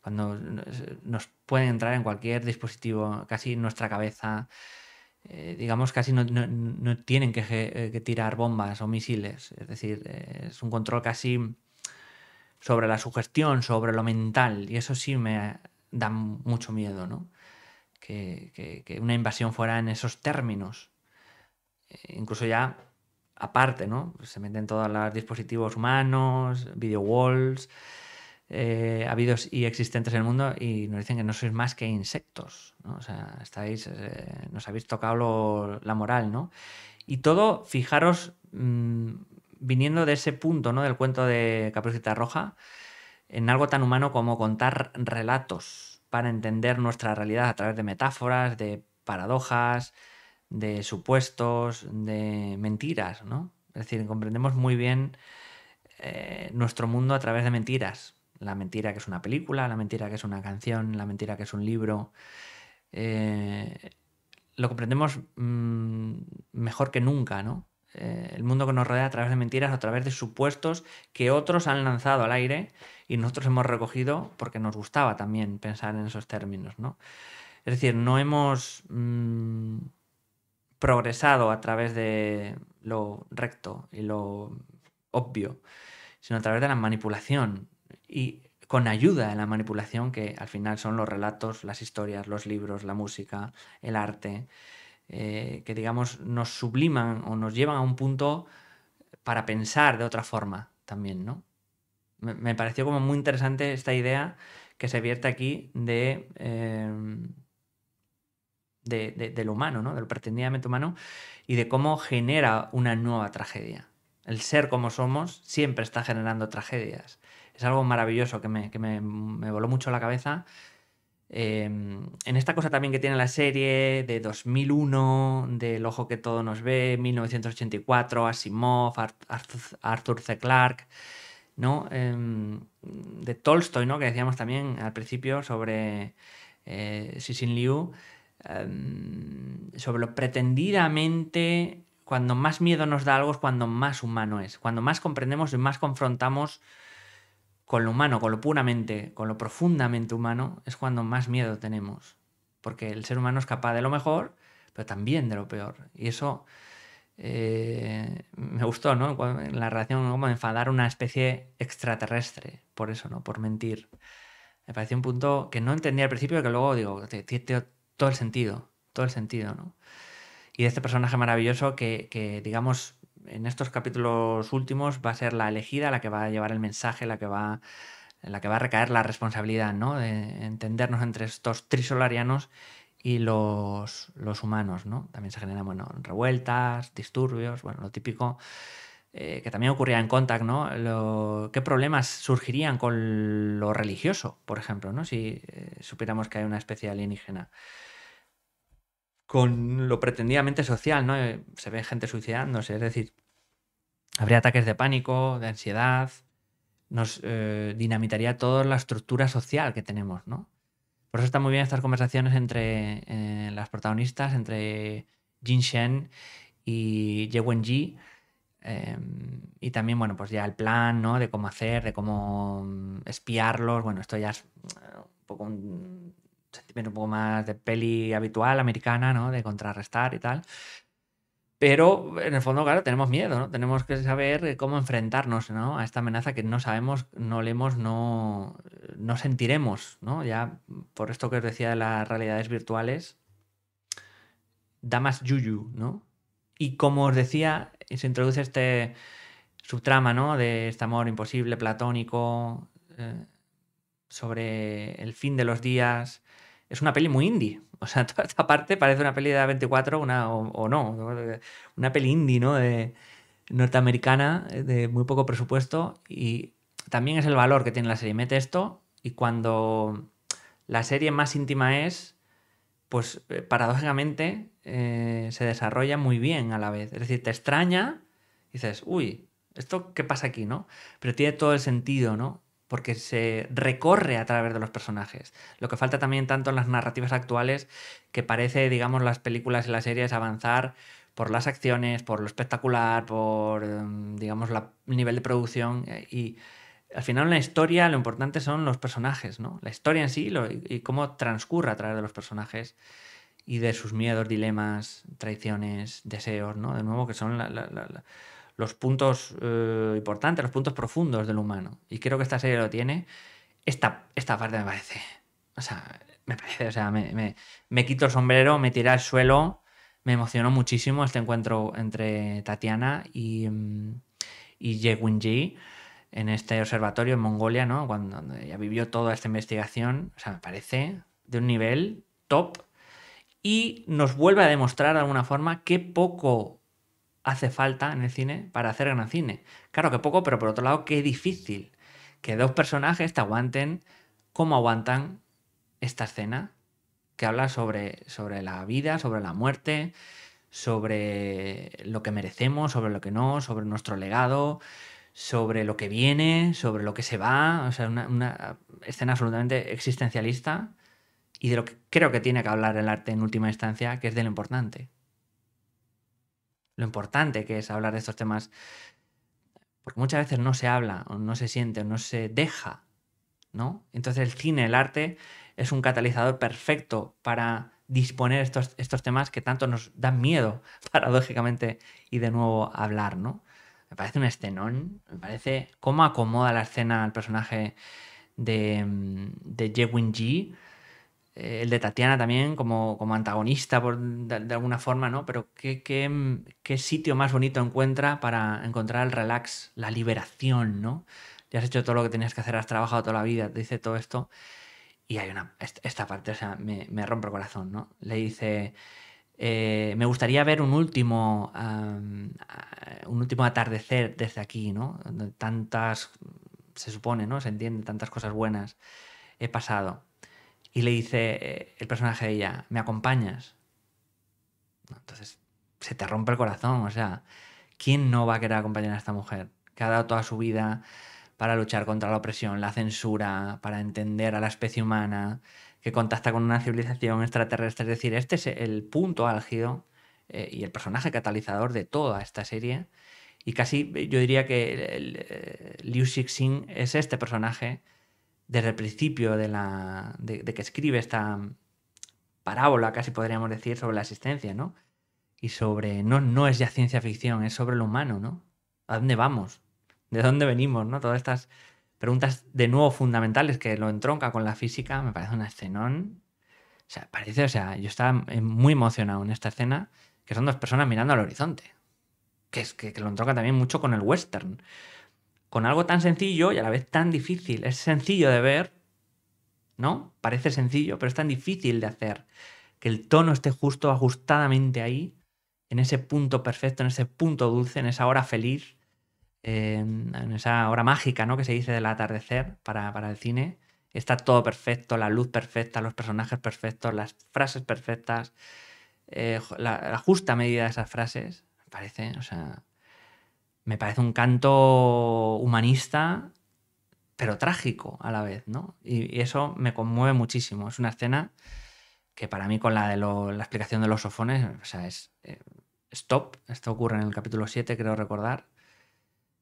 Cuando eh, nos pueden entrar en cualquier dispositivo, casi nuestra cabeza, eh, digamos, casi no, no, tienen eh, que, tirar bombas o misiles. Es decir, eh, es un control casi sobre la sugestión, sobre lo mental. Y eso sí me da mucho miedo, ¿no? Que, que, una invasión fuera en esos términos. incluso ya aparte, ¿no? Se meten todos los dispositivos humanos, video walls. Eh, habidos y existentes en el mundo y nos dicen que no sois más que insectos, ¿no? O sea, estáis, eh, nos habéis tocado la moral, ¿no? Y todo, fijaros, mm, viniendo de ese punto, ¿no? Del cuento de Capricita Roja, en algo tan humano como contar relatos para entender nuestra realidad a través de metáforas, de paradojas, de supuestos, de mentiras, ¿no? Es decir, comprendemos muy bien eh, nuestro mundo a través de mentiras. La mentira que es una película, la mentira que es una canción, la mentira que es un libro. Eh, lo comprendemos mm, mejor que nunca, ¿no? Eh, el mundo que nos rodea a través de mentiras, a través de supuestos que otros han lanzado al aire y nosotros hemos recogido porque nos gustaba también pensar en esos términos, ¿no? Es decir, no hemos mm, progresado a través de lo recto y lo obvio, sino a través de la manipulación, y con ayuda de la manipulación, que al final son los relatos, las historias, los libros, la música, el arte, eh, que digamos nos subliman o nos llevan a un punto para pensar de otra forma también, ¿no? Me, pareció como muy interesante esta idea que se vierte aquí de, em, lo humano, ¿no? De pretendidamente humano y de cómo genera una nueva tragedia. El ser como somos siempre está generando tragedias es algo maravilloso que me, voló mucho la cabeza. Em, en esta cosa también que tiene la serie de 2001, del ojo que todo nos ve, 1984, Asimov, Arthur, C. Clarke, ¿no? Em, de Tolstoy, ¿no? Que decíamos también al principio sobre eh, Liu, em, sobre lo pretendidamente cuando más miedo nos da algo es cuando más humano es, cuando más comprendemos y más confrontamos con lo humano, con lo puramente, con lo profundamente humano, es cuando más miedo tenemos. Porque el ser humano es capaz de lo mejor, pero también de lo peor. Y eso eh, me gustó, ¿no? La relación como enfadar una especie extraterrestre, por eso, ¿no? Por mentir. Me pareció un punto que no entendía al principio, que luego digo, tiene todo el sentido, todo el sentido, ¿no? Y de este personaje maravilloso que, que digamos, en estos capítulos últimos va a ser la elegida la que va a llevar el mensaje, la que va, la que va a recaer la responsabilidad, ¿no? De entendernos entre estos trisolarianos y los, humanos, ¿no? También se generan, bueno, revueltas, disturbios, bueno, lo típico eh, que también ocurría en Contact, ¿no? ¿Qué problemas surgirían con lo religioso, por ejemplo, ¿no? Si eh, supiéramos que hay una especie alienígena? con lo pretendidamente social, ¿no? Eh, se ve gente suicidándose, es decir, habría ataques de pánico, de ansiedad, nos eh, dinamitaría toda la estructura social que tenemos, ¿no? Por eso están muy bien estas conversaciones entre eh, las protagonistas, entre Jin Shen y Ye Wenji. Em, y también, bueno, pues ya el plan, ¿no? De cómo hacer, de cómo mm, espiarlos. Bueno, esto ya es un poco un sentimiento un poco más de peli habitual, americana, ¿no? De contrarrestar y tal. Pero en el fondo, claro, tenemos miedo, ¿no? Tenemos que saber eh, cómo enfrentarnos, ¿no? A esta amenaza que no sabemos, no leemos, no, sentiremos, ¿no? Ya por esto que os decía de las realidades virtuales, da más yuyu, ¿no? Y como os decía, se introduce este subtrama, ¿no? De este amor imposible, platónico, eh, sobre el fin de los días, es una peli muy indie. O sea, toda esta parte parece una peli de A24 una, o, no. Una peli indie, ¿no? De, norteamericana, de muy poco presupuesto. Y también es el valor que tiene la serie. Mete esto y cuando la serie más íntima es, pues eh, paradójicamente eh, se desarrolla muy bien a la vez. Es decir, te extraña, y dices, uy, ¿esto qué pasa aquí, no? Pero tiene todo el sentido, ¿no? porque se recorre a través de los personajes. Lo que falta también tanto en las narrativas actuales, que parece, digamos, las películas y las series avanzar por las acciones, por lo espectacular, por, em, digamos, el nivel de producción. Eh, y al final en la historia lo importante son los personajes, ¿no? La historia en sí y cómo transcurre a través de los personajes y de sus miedos, dilemas, traiciones, deseos, ¿no? De nuevo, que son la, los puntos eh, importantes, los puntos profundos del humano. Y creo que esta serie lo tiene. Esta, esta parte me parece. O sea, me quito el sombrero, me tira al suelo. Me emocionó muchísimo este encuentro entre Tatiana y, mm, y en este observatorio en Mongolia, ¿no? Cuando ella vivió toda esta investigación. O sea, me parece de un nivel top. Y nos vuelve a demostrar de alguna forma qué poco hace falta en el cine para hacer gran cine. Claro que poco, pero por otro lado, qué difícil que dos personajes te aguanten cómo aguantan esta escena que habla sobre, sobre la vida, sobre la muerte, sobre lo que merecemos, sobre lo que no, sobre nuestro legado, sobre lo que viene, sobre lo que se va. O sea, una, una escena absolutamente existencialista y de lo que creo que tiene que hablar el arte en última instancia, que es de lo importante lo importante que es hablar de estos temas, porque muchas veces no se habla, o no se siente, o no se deja, ¿no? Entonces el cine, el arte, es un catalizador perfecto para disponer estos, temas que tanto nos dan miedo, paradójicamente, y de nuevo hablar, ¿no? Me parece un escenón, me parece cómo acomoda la escena al personaje de, mm, de Jewin G el de Tatiana también como, antagonista por, de, alguna forma, ¿no? Pero ¿qué, qué, sitio más bonito encuentra para encontrar el relax, la liberación, ¿no? Ya has hecho todo lo que tenías que hacer, has trabajado toda la vida, te dice todo esto. Y hay una, esta parte, o sea, me, me rompe el corazón, ¿no? Le dice, eh, me gustaría ver un último, un último atardecer desde aquí, ¿no? Tantas, se supone, ¿no? Se entiende, tantas cosas buenas he pasado y le dice eh, el personaje de ella, ¿me acompañas? Entonces se te rompe el corazón, o sea, ¿quién no va a querer acompañar a esta mujer que ha dado toda su vida para luchar contra la opresión, la censura, para entender a la especie humana, que contacta con una civilización extraterrestre? Es decir, este es el punto álgido eh, y el personaje catalizador de toda esta serie. Y casi eh, yo diría que Liu Xixin es este personaje desde el principio de, la, que escribe esta parábola, casi podríamos decir, sobre la existencia, ¿no? Y sobre, no, no es ya ciencia ficción, es sobre lo humano, ¿no? ¿A dónde vamos? ¿De dónde venimos? ¿no? Todas estas preguntas de nuevo fundamentales que lo entronca con la física, me parece una escenón. O sea, parece, o sea, yo estaba em, muy emocionado en esta escena, que son dos personas mirando al horizonte. Que es que, que lo entronca también mucho con el western con algo tan sencillo y a la vez tan difícil. Es sencillo de ver, ¿no? Parece sencillo, pero es tan difícil de hacer. Que el tono esté justo, ajustadamente ahí, en ese punto perfecto, en ese punto dulce, en esa hora feliz, en esa hora mágica, ¿no? Que se dice del atardecer para, para el cine. Está todo perfecto, la luz perfecta, los personajes perfectos, las frases perfectas, eh, la, la justa medida de esas frases. Me parece, o sea, me parece un canto humanista, pero trágico a la vez, ¿no? Y, eso me conmueve muchísimo. Es una escena que para mí con la de la explicación de los sofones, o sea, es eh, stop, esto ocurre en el capítulo 7, creo recordar,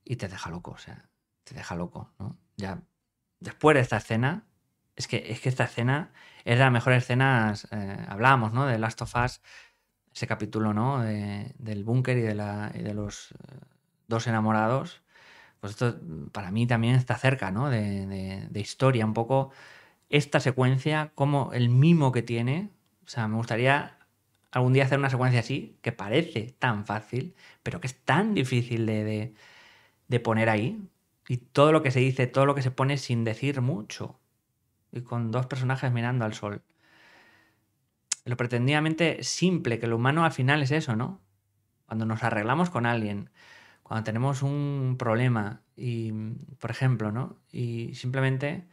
y te deja loco, o sea, te deja loco, ¿no? Ya, después de esta escena, es que, es que esta escena es de las mejores escenas, eh, hablábamos, ¿no? De Last of Us, ese capítulo, ¿no? del búnker y, de la, y de los eh, dos enamorados, pues esto mm, para mí también está cerca, ¿no? De, historia, un poco esta secuencia, como el mimo que tiene. O sea, me gustaría algún día hacer una secuencia así, que parece tan fácil, pero que es tan difícil de, de, poner ahí. Y todo lo que se dice, todo lo que se pone sin decir mucho. Y con dos personajes mirando al sol. Lo pretendidamente simple, que lo humano al final es eso, ¿no? Cuando nos arreglamos con alguien, cuando tenemos un problema, y, por ejemplo, ¿no? Y simplemente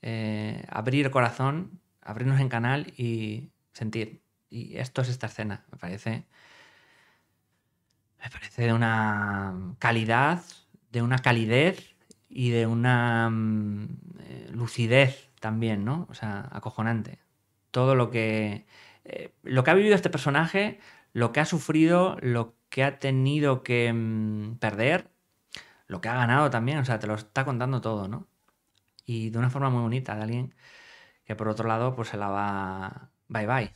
eh, abrir corazón, abrirnos en canal y sentir. Y esto es esta escena, me parece. Me parece de una calidad, de una calidez y de una mm, lucidez también, ¿no? O sea, acojonante. Todo lo que. Eh, lo que ha vivido este personaje lo que ha sufrido, lo que ha tenido que mm, perder, lo que ha ganado también, o sea, te lo está contando todo, ¿no? Y de una forma muy bonita, de alguien que por otro lado, pues se la va bye bye.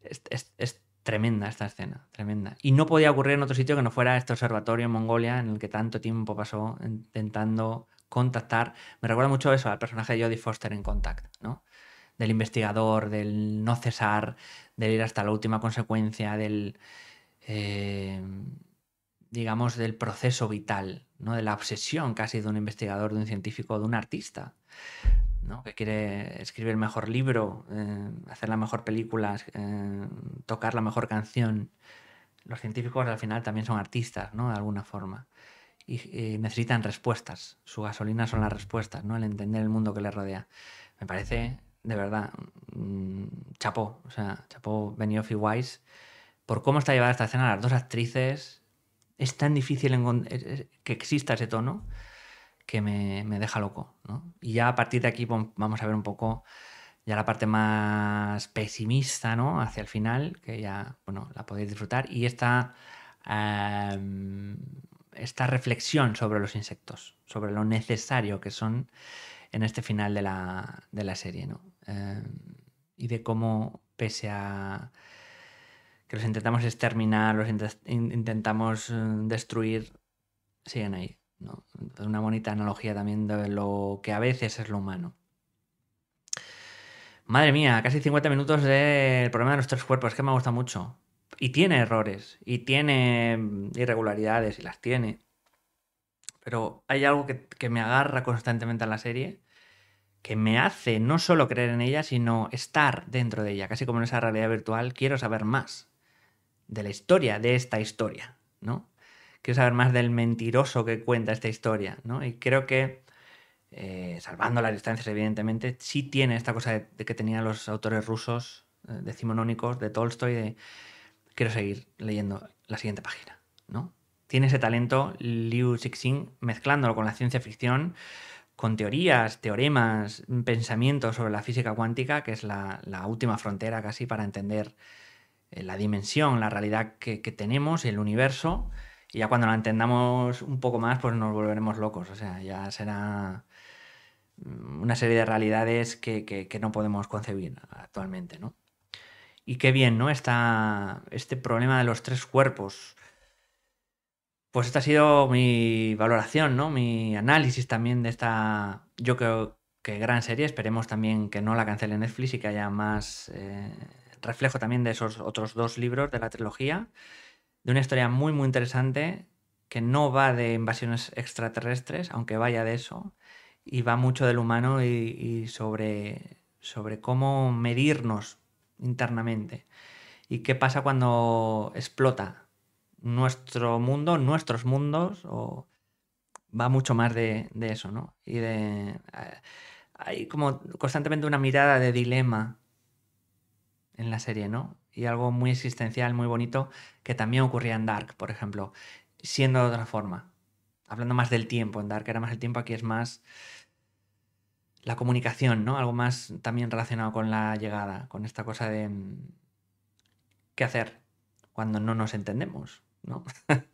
es, tremenda esta escena, tremenda. Y no podía ocurrir en otro sitio que no fuera este observatorio en Mongolia en el que tanto tiempo pasó intentando contactar. Me recuerda mucho eso al personaje de Jodie Foster en Contact, ¿no? del investigador, del no cesar, del ir hasta la última consecuencia, del, eh, digamos, del proceso vital, ¿no? de la obsesión casi de un investigador, de un científico, de un artista, ¿no? que quiere escribir el mejor libro, eh, hacer la mejor película, eh, tocar la mejor canción. Los científicos al final también son artistas, ¿no? de alguna forma. Y, necesitan respuestas. Su gasolina son las respuestas, ¿no? El entender el mundo que les rodea. Me parece de verdad, mm, chapó, o sea, chapó Benioff y Weiss por cómo está llevada esta escena, las dos actrices. Es tan difícil que exista ese tono que me, me deja loco. ¿no? Y ya a partir de aquí vamos a ver un poco ya la parte más pesimista, ¿no? Hacia el final, que ya, bueno, la podéis disfrutar. Y esta, em, esta reflexión sobre los insectos, sobre lo necesario que son en este final de la, de la serie, ¿no? Em, y de cómo, pese a que los intentamos exterminar, los intentamos eh, destruir, siguen ahí. Una bonita analogía también de lo que a veces es lo humano. Madre mía, casi 50 minutos del problema de los tres cuerpos, es que me gusta mucho. Y tiene errores, y tiene mm, irregularidades, y las tiene. Pero hay algo que, que me agarra constantemente a la serie, que me hace no solo creer en ella, sino estar dentro de ella, casi como en esa realidad virtual, quiero saber más de la historia, de esta historia, ¿no? Quiero saber más del mentiroso que cuenta esta historia, ¿no? Y creo que, eh, salvando las distancias, evidentemente, sí tiene esta cosa de, que tenían los autores rusos eh, decimonónicos de Tolstoy, de quiero seguir leyendo la siguiente página, ¿no? Tiene ese talento Liu Xixing mezclándolo con la ciencia ficción, con teorías, teoremas, pensamientos sobre la física cuántica, que es la, última frontera casi para entender eh, la dimensión, la realidad que, tenemos tenemos, el universo, y ya cuando la entendamos un poco más, pues nos volveremos locos. O sea, ya será mm, una serie de realidades que, no podemos concebir actualmente, ¿no? Y qué bien, ¿no? está este problema de los tres cuerpos, pues esta ha sido mi valoración, ¿no? Mi análisis también de esta, yo creo que gran serie. Esperemos también que no la cancele Netflix y que haya más eh, reflejo también de esos otros dos libros de la trilogía. De una historia muy, muy interesante que no va de invasiones extraterrestres, aunque vaya de eso, y va mucho del humano y, y sobre, sobre cómo medirnos internamente y qué pasa cuando explota nuestro mundo, nuestros mundos, o va mucho más de, eso, ¿no? Y de... Eh, hay como constantemente una mirada de dilema en la serie, ¿no? Y algo muy existencial, muy bonito, que también ocurría en Dark, por ejemplo, siendo de otra forma. Hablando más del tiempo, en Dark era más el tiempo, aquí es más la comunicación, ¿no? Algo más también relacionado con la llegada, con esta cosa de mm, qué hacer cuando no nos entendemos. ¿no?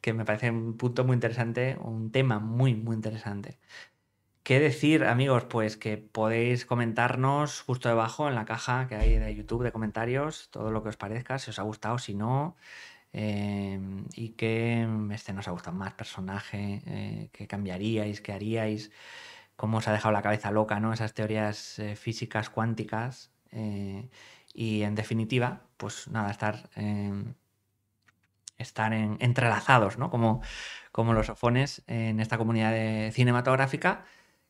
que me parece un punto muy interesante, un tema muy, muy interesante. ¿Qué decir, amigos? Pues que podéis comentarnos justo debajo en la caja que hay de YouTube de comentarios, todo lo que os parezca, si os ha gustado, si no, eh, y qué este nos ha gustado más, personaje, eh, que qué cambiaríais, qué haríais, cómo os ha dejado la cabeza loca, ¿no? Esas teorías eh, físicas cuánticas. y en definitiva, pues nada, estar Estar entrelazados, ¿no? Como, como los ofones en esta comunidad cinematográfica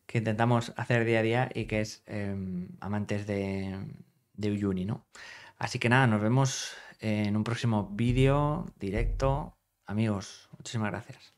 que intentamos hacer día a día y que es em, amantes de, de Uyuni, ¿no? Así que nada, nos vemos en un próximo vídeo directo. Amigos, muchísimas gracias.